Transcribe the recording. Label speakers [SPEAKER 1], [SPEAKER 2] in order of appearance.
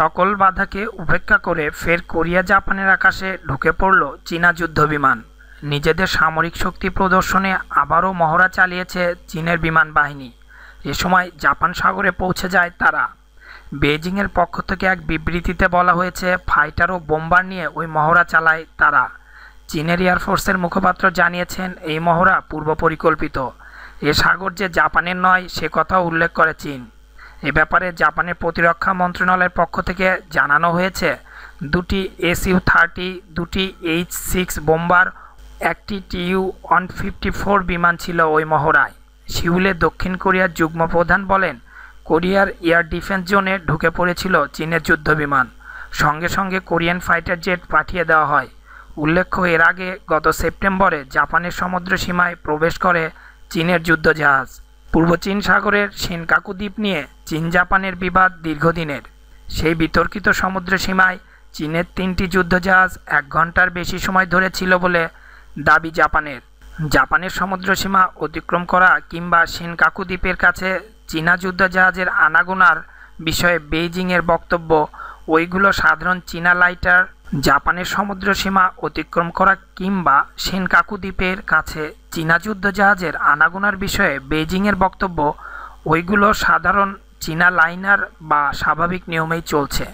[SPEAKER 1] সকল বাধাকে উপেক্ষা করে ফের কোরিয়া জাপানের আকাশে ঢুকে পড়ল চীনা যুদ্ধ বিমান নিজেদের সামরিক শক্তি প্রদর্শনে আবারও মহড়া চালিয়েছে চীনের বিমান বাহিনী এ সময় জাপান সাগরে পৌঁছে যায় তারা বেজিংয়ের পক্ষ থেকে এক বিবৃতিতে বলা হয়েছে ফাইটার ও বোম্বার নিয়ে ওই মহড়া চালায় তারা চীনের এয়ারফোর্সের মুখপাত্র জানিয়েছেন এই মহড়া পূর্ব পরিকল্পিত এ সাগর যে জাপানের নয় সে কথা উল্লেখ করে চীন এ ব্যাপারে জাপানের প্রতিরক্ষা মন্ত্রণালয়ের পক্ষ থেকে জানানো হয়েছে দুটি এসইউ থার্টি দুটি এইচ সিক্স বোম্বার একটি টিইউ ওয়ান ফিফটি ফোর বিমান ছিল ওই মহড়ায় সিউলে দক্ষিণ কোরিয়ার যুগ্ম প্রধান বলেন কোরিয়ার এয়ার ডিফেন্স জোনে ঢুকে পড়েছিল চীনের যুদ্ধ বিমান সঙ্গে সঙ্গে কোরিয়ান ফাইটার জেট পাঠিয়ে দেওয়া হয় উল্লেখ্য এর আগে গত সেপ্টেম্বরে জাপানের সমুদ্র সীমায় প্রবেশ করে চীনের যুদ্ধ যুদ্ধজাহাজ পূর্ব চীন সাগরের কাকু দ্বীপ নিয়ে চীন জাপানের বিবাদ দীর্ঘদিনের সেই বিতর্কিত সমুদ্র সীমায় চীনের তিনটি যুদ্ধজাহাজ এক ঘন্টার বেশি সময় ধরে ছিল বলে দাবি জাপানের জাপানের সমুদ্রসীমা অতিক্রম করা কিংবা কাকু দ্বীপের কাছে চীনা যুদ্ধজাহাজের আনাগোনার বিষয়ে বেইজিংয়ের বক্তব্য ওইগুলো সাধারণ চীনা লাইটার জাপানের সমুদ্রসীমা অতিক্রম করা কিংবা সেনকাকু দ্বীপের কাছে চীনা যুদ্ধজাহাজের আনাগোনার বিষয়ে বেজিংয়ের বক্তব্য ওইগুলো সাধারণ চীনা লাইনার বা স্বাভাবিক নিয়মেই চলছে